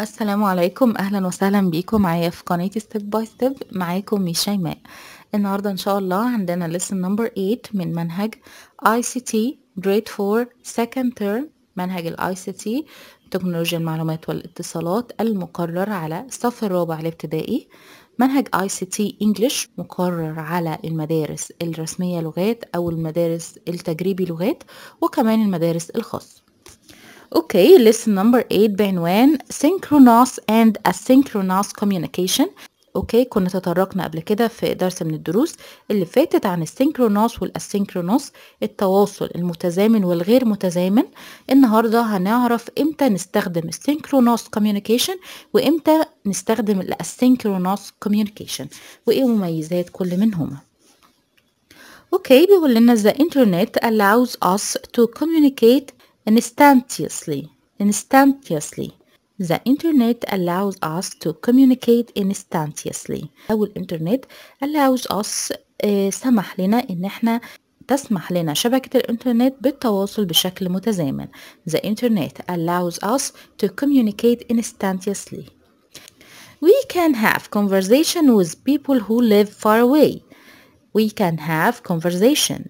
السلام عليكم اهلا وسهلا بيكم معايا في قناه ستيب باي ستيب معاكم شيماء النهارده ان شاء الله عندنا lesson نمبر 8 من منهج ICT grade 4 second term منهج الاي سي تي تكنولوجيا المعلومات والاتصالات المقرر على الصف الرابع الابتدائي منهج اي سي تي انجلش مقرر على المدارس الرسميه لغات او المدارس التجريبي لغات وكمان المدارس الخاصه اوكي lesson number 8 بعنوان synchronous and asynchronous communication اوكي كنا تطرقنا قبل كده في درس من الدروس اللي فاتت عن السينكرونوس والاسينكرونوس التواصل المتزامن والغير متزامن النهارده هنعرف امتى نستخدم السينكرونوس كوميونيكيشن وامتى نستخدم الاسينكرونوس كوميونيكيشن وايه مميزات كل منهما اوكي بيقول لنا the internet allows us to communicate Instantaneously. Instantaneously. The internet allows us to communicate instantaneously أو الانترنت allows us eh, سمح لنا إن احنا تسمح لنا شبكة الإنترنت بالتواصل بشكل متزامن. The internet allows us to communicate instantaneously. We can have conversation with people who live far away. We can have conversation.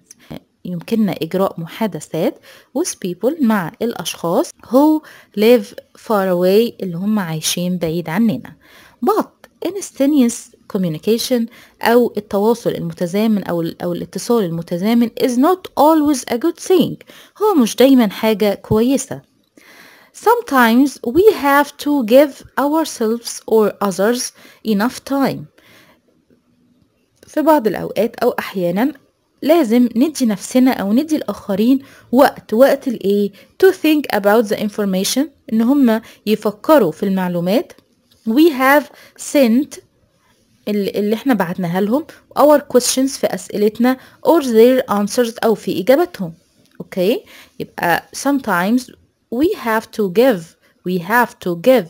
يمكننا إجراء محادثات with people مع الأشخاص who live far away اللي هم عايشين بعيد عننا but instantaneous communication أو التواصل المتزامن أو, أو الاتصال المتزامن is not always a good thing هو مش دايما حاجة كويسة Sometimes we have to give ourselves or others enough time في بعض الأوقات أو أحيانا لازم ندي نفسنا او ندي الاخرين وقت وقت الايه to think about the information ان هم يفكروا في المعلومات we have sent اللي احنا بعتناها لهم our questions في اسئلتنا or their answers او في اجابتهم اوكي يبقى sometimes we have to give we have to give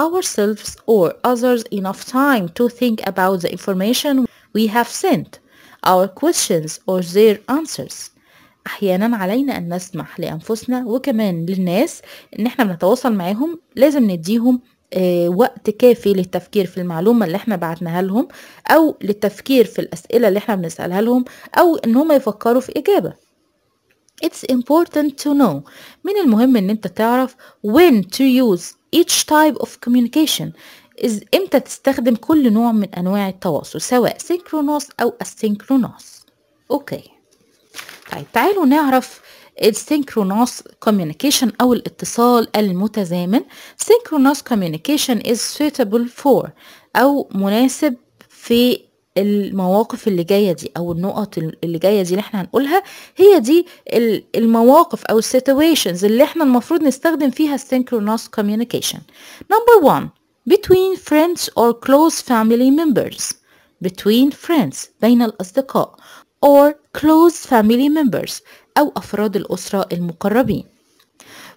ourselves or others enough time to think about the information we have sent our questions or their answers احيانا علينا ان نسمح لانفسنا وكمان للناس ان احنا بنتواصل معاهم لازم نديهم آه، وقت كافي للتفكير في المعلومة اللي احنا بعتناها لهم او للتفكير في الاسئلة اللي احنا بنسألها لهم او ان هم يفكروا في اجابة It's important to know من المهم ان انت تعرف when to use each type of communication إز امتى تستخدم كل نوع من انواع التواصل سواء سينكرونوس او اسينكرونوس اوكي طيب تعالوا نعرف السينكرونوس communication او الاتصال المتزامن synchronous communication is suitable for او مناسب في المواقف اللي جايه دي او النقط اللي جايه دي اللي احنا هنقولها هي دي المواقف او situations اللي احنا المفروض نستخدم فيها synchronous communication نمبر 1 between friends or close family members between friends بين الأصدقاء or close family members أو أفراد الأسرة المقربين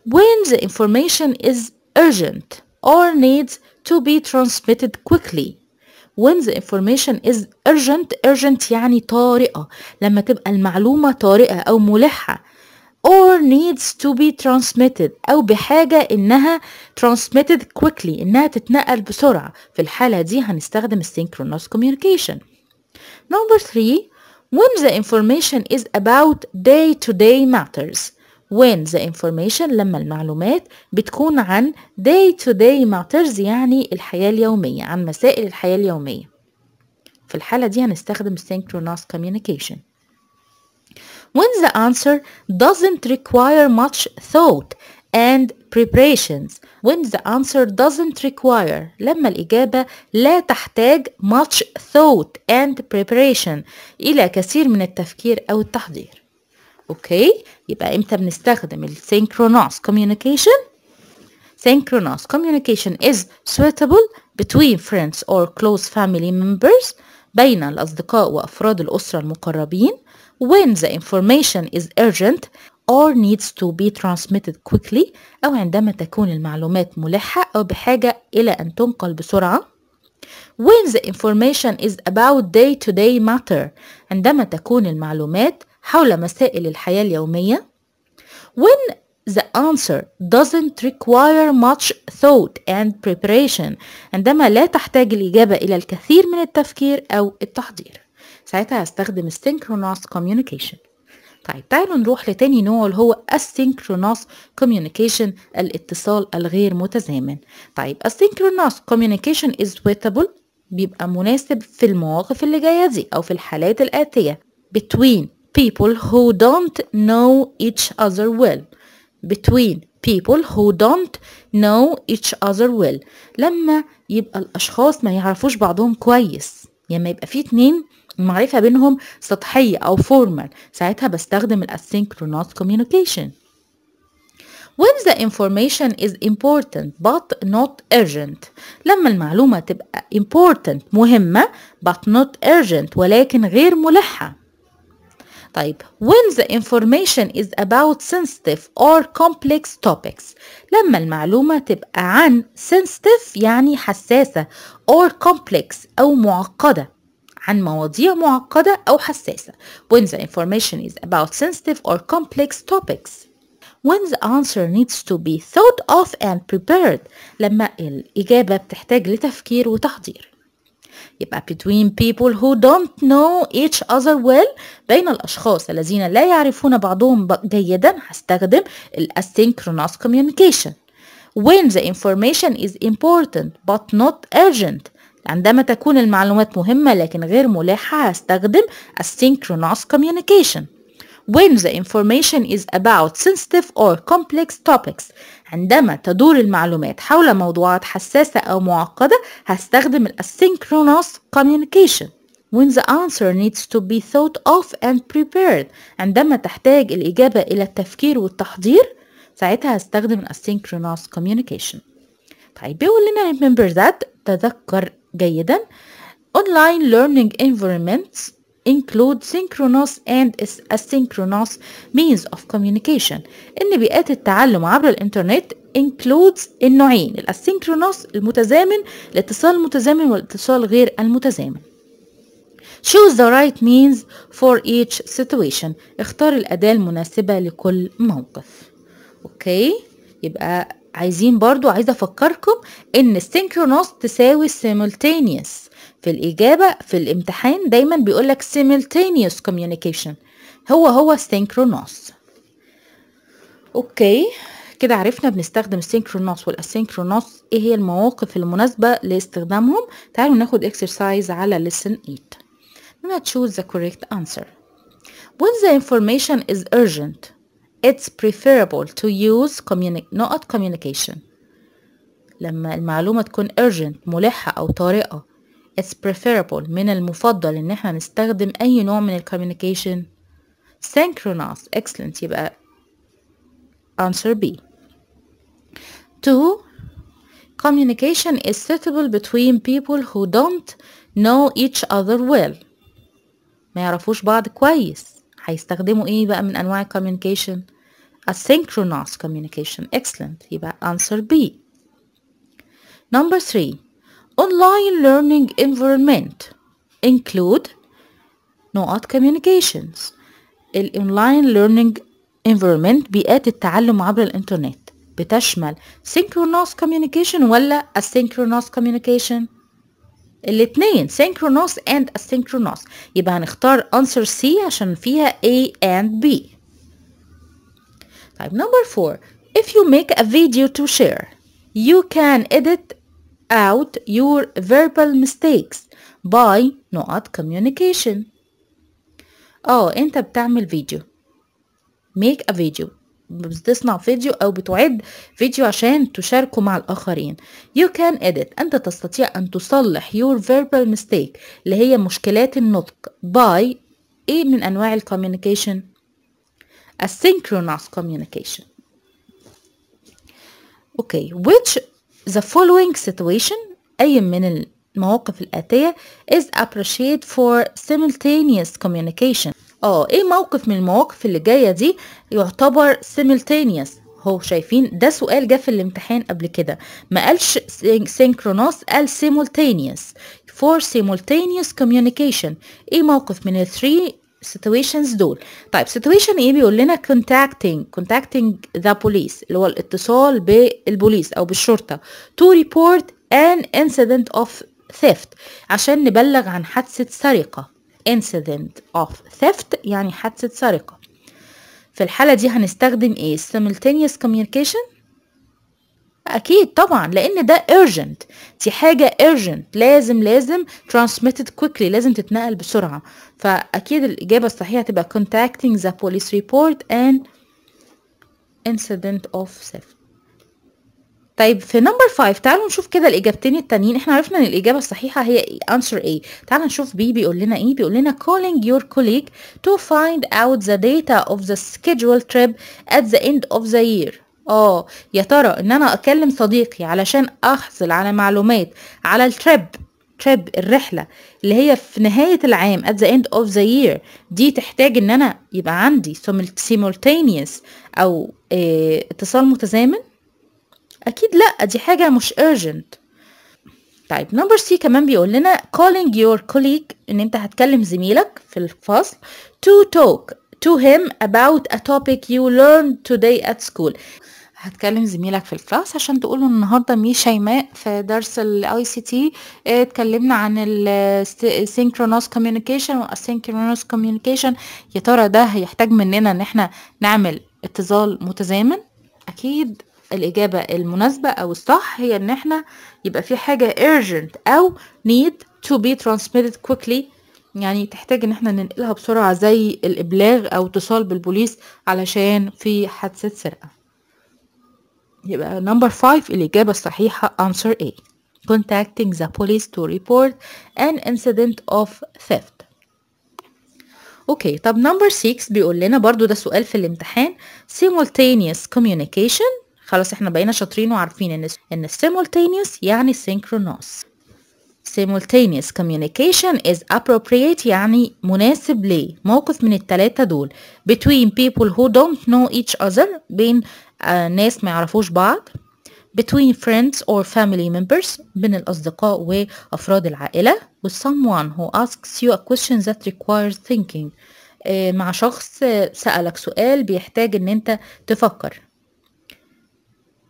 when the information is urgent or needs to be transmitted quickly when the information is urgent urgent يعني طارئة لما تبقى المعلومة طارئة أو ملحة or needs to be transmitted أو بحاجة إنها transmitted quickly إنها تتنقل بسرعة في الحالة دي هنستخدم synchronous communication number three when the information is about day-to-day -day matters when the information لما المعلومات بتكون عن day-to-day -day matters يعني الحياة اليومية عن مسائل الحياة اليومية في الحالة دي هنستخدم synchronous communication when the answer doesn't require much thought and preparations when the answer doesn't require لما الإجابة لا تحتاج much thought and preparation إلى كثير من التفكير أو التحضير أوكي يبقى إمتى بنستخدم ال synchronous communication synchronous communication is suitable between friends or close family members بين الأصدقاء وأفراد الأسرة المقربين when the information is urgent or needs to be transmitted quickly أو عندما تكون المعلومات ملحة أو بحاجة إلى أن تنقل بسرعة when the information is about day-to-day -day matter عندما تكون المعلومات حول مسائل الحياة اليومية when the answer doesn't require much thought and preparation عندما لا تحتاج الإجابة إلى الكثير من التفكير أو التحضير ساعتها هستخدم synchronous communication طيب تعالوا نروح لتاني نوع اللي هو asynchronous communication الاتصال الغير متزامن طيب asynchronous communication is suitable بيبقى مناسب في المواقف اللي جاية دي أو في الحالات الآتية between people who don't know each other well between people who don't know each other well لما يبقى الأشخاص ما يعرفوش بعضهم كويس يعني ما يبقى في اتنين المعرفة بينهم سطحية أو فورمال ساعتها بستخدم الـ asynchronous communication when the information is important but not urgent لما المعلومة تبقى important مهمة but not urgent ولكن غير ملحة طيب when the information is about sensitive or complex topics لما المعلومة تبقى عن sensitive يعني حساسة or complex أو معقدة عن مواضيع معقدة أو حساسة when the information is about sensitive or complex topics when the answer needs to be thought of and prepared لما الإجابة بتحتاج لتفكير وتحضير يبقى between people who don't know each other well بين الأشخاص الذين لا يعرفون بعضهم جيدا هستخدم asynchronous communication when the information is important but not urgent عندما تكون المعلومات مهمة لكن غير ملاحة هستخدم asynchronous communication when the information is about sensitive or complex topics عندما تدور المعلومات حول موضوعات حساسة أو معقدة هستخدم asynchronous communication when the answer needs to be thought of and prepared عندما تحتاج الإجابة إلى التفكير والتحضير ساعتها هستخدم asynchronous communication طيب بيقول لنا remember that تذكر جيدا Online learning environments include synchronous and asynchronous means of communication إن بيئات التعلم عبر الإنترنت includes النوعين الاسينكرونوس المتزامن الاتصال المتزامن والاتصال غير المتزامن choose the right means for each situation اختار الأداة المناسبة لكل موقف اوكي يبقى عايزين برضو عايزه افكركم ان السينكرونوس تساوي simultaneous في الاجابه في الامتحان دايما بيقولك simultaneous communication هو هو synchronous اوكي كده عرفنا بنستخدم synchronous والasynchronous ايه هي المواقف المناسبه لاستخدامهم تعالوا ناخد exercise على lesson 8 I'm choose the correct answer when the information is urgent It's preferable to use communi not communication لما المعلومة تكون urgent ملحة أو طارئة It's preferable من المفضل إن احنا نستخدم أي نوع من ال communication synchronous excellent يبقى answer B Two communication is suitable between people who don't know each other well ما يعرفوش بعض كويس هيستخدموا ايه بقى من انواع communication asynchronous communication excellent يبقى answer B number 3 online learning environment include نقاط communications online learning environment بيئات التعلم عبر الانترنت بتشمل synchronous communication ولا asynchronous communication الاثنين synchronous and asynchronous يبقى هنختار answer C عشان فيها A and B طيب number 4 if you make a video to share you can edit out your verbal mistakes by not communication اه انت بتعمل فيديو make a video بتصنع فيديو أو بتعد فيديو عشان تشاركه مع الآخرين You can edit أنت تستطيع أن تصلح your verbal mistake اللي هي مشكلات النطق by إيه من أنواع الكوميونيكيشن asynchronous communication okay which the following situation أي من المواقف الآتية is appreciated for simultaneous communication اه ايه موقف من المواقف اللي جايه دي يعتبر simultaneous هو شايفين ده سؤال جه في الامتحان قبل كده ما قالش synchronous قال simultaneous for simultaneous communication ايه موقف من ال 3 situations دول طيب situation ايه بيقول لنا contacting contacting the police اللي هو الاتصال بالبوليس او بالشرطه to report an incident of theft عشان نبلغ عن حادثه سرقه incident of theft يعني حادثة سرقة في الحالة دي هنستخدم ايه simultaneous communication اكيد طبعا لان ده urgent دي حاجة urgent لازم لازم transmitted quickly لازم تتنقل بسرعة فاكيد الاجابة الصحيحة تبقى contacting the police report and incident of theft طيب في نمبر 5 تعالوا نشوف كده الاجابتين التانيين احنا عرفنا ان الاجابه الصحيحه هي ايه answer A تعالوا نشوف B بيقول لنا ايه بيقول لنا calling your colleague to find out the data of the scheduled trip at the end of the year اه يا ترى ان انا اكلم صديقي علشان احصل على معلومات على التريب تريب الرحله اللي هي في نهايه العام at the end of the year دي تحتاج ان انا يبقى عندي simultaneous او آه، اتصال متزامن اكيد لا دي حاجه مش urgent طيب نمبر سي كمان بيقول لنا calling your colleague ان انت هتكلم زميلك في الفصل to talk to him about a topic you learned today at school هتكلم زميلك في الكلاس عشان تقول له النهارده مي شيماء في درس الاي آه، سي تي اتكلمنا عن السينكرونوس كوميونيكيشن والاسينكرونوس كوميونيكيشن يا ترى ده هيحتاج مننا ان احنا نعمل اتصال متزامن اكيد الإجابة المناسبة أو الصح هي إن إحنا يبقى في حاجة urgent أو need to be transmitted quickly يعني تحتاج إن إحنا ننقلها بسرعة زي الإبلاغ أو اتصال بالبوليس علشان في حادثة سرقة يبقى number 5 الإجابة الصحيحة answer A contacting the police to report an incident of theft اوكي طب نمبر 6 بيقول لنا برضو ده سؤال في الامتحان simultaneous communication خلاص احنا بقينا شاطرين وعارفين ان ان simultaneous يعني synchronous simultaneous communication is appropriate يعني مناسب موقف من التلاتة دول between people who don't know each other بين آه ناس ما يعرفوش بعض between friends or family members بين الأصدقاء وأفراد العائلة with someone who asks you a question that requires thinking آه مع شخص سألك سؤال بيحتاج ان انت تفكر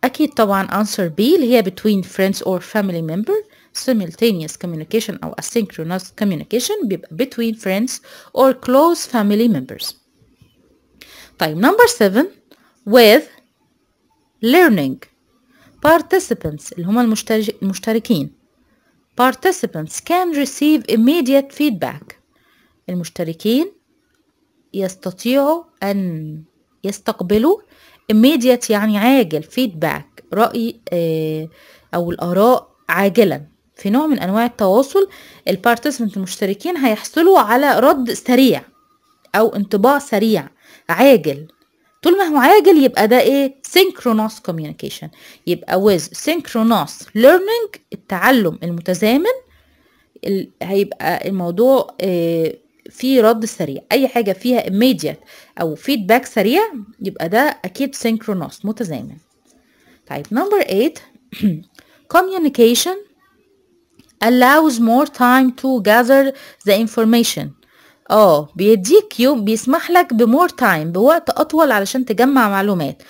أكيد طبعا answer B اللي هي between friends or family member simultaneous communication أو asynchronous communication بيبقى between friends or close family members طيب number 7 with learning participants اللي هما المشتركين participants can receive immediate feedback المشتركين يستطيعوا أن يستقبلوا immediate يعني عاجل feedback رأي آه، أو الآراء عاجلا في نوع من أنواع التواصل participants المشتركين هيحصلوا على رد سريع أو انطباع سريع عاجل طول ما هو عاجل يبقى ده ايه synchronous communication يبقى with synchronous learning التعلم المتزامن هيبقى الموضوع إيه في رد سريع اي حاجه فيها immediate او فيدباك سريع يبقى ده اكيد synchronous متزامن طيب نمبر 8 communication allows more time to gather the information اه بيديك يوم بيسمح لك بمور تايم بوقت اطول علشان تجمع معلومات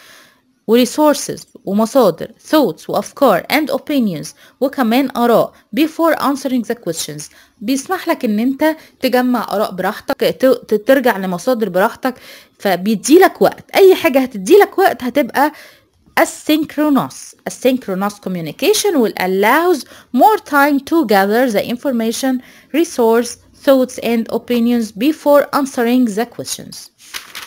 Resources, ومصادر thoughts وأفكار and opinions وكمان آراء before answering the questions بيسمح لك ان انت تجمع آراء براحتك ترجع لمصادر براحتك فبيديلك وقت اي حاجة هتديلك وقت هتبقى asynchronous asynchronous communication will allows more time to gather the information resource thoughts and opinions before answering the questions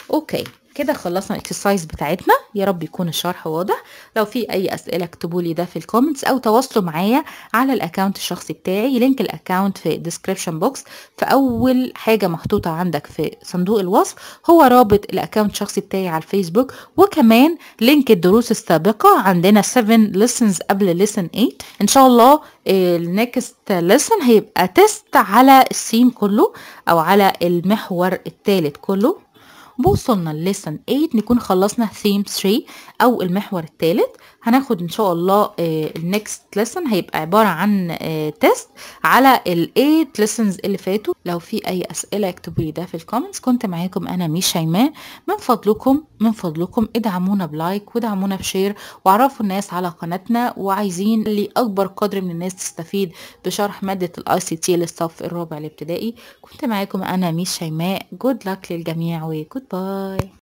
okay كده خلصنا الاكسرسايز بتاعتنا يا رب يكون الشرح واضح لو في اي اسئله اكتبوا لي ده في الكومنتس او تواصلوا معايا على الاكونت الشخصي بتاعي لينك الاكونت في الديسكربشن بوكس في اول حاجه محطوطه عندك في صندوق الوصف هو رابط الاكونت الشخصي بتاعي على الفيسبوك وكمان لينك الدروس السابقه عندنا 7 ليسنز قبل ليسن 8 ان شاء الله النكست ليسن هيبقى تيست على السيم كله او على المحور الثالث كله بوصلنا للسن 8 نكون خلصنا theme 3 او المحور الثالث هناخد ان شاء الله آه، النكست ليسن هيبقى عباره عن تيست آه، على الايت ليسنز اللي فاتوا لو في اي اسئله اكتبوا لي ده في الكومنتس كنت معاكم انا مي شيماء من فضلكم من فضلكم ادعمونا بلايك وادعمونا بشير وعرفوا الناس على قناتنا وعايزين اللي اكبر قدر من الناس تستفيد بشرح ماده الاي سي تي للصف الرابع الابتدائي كنت معاكم انا مي شيماء جود لك للجميع وجود باي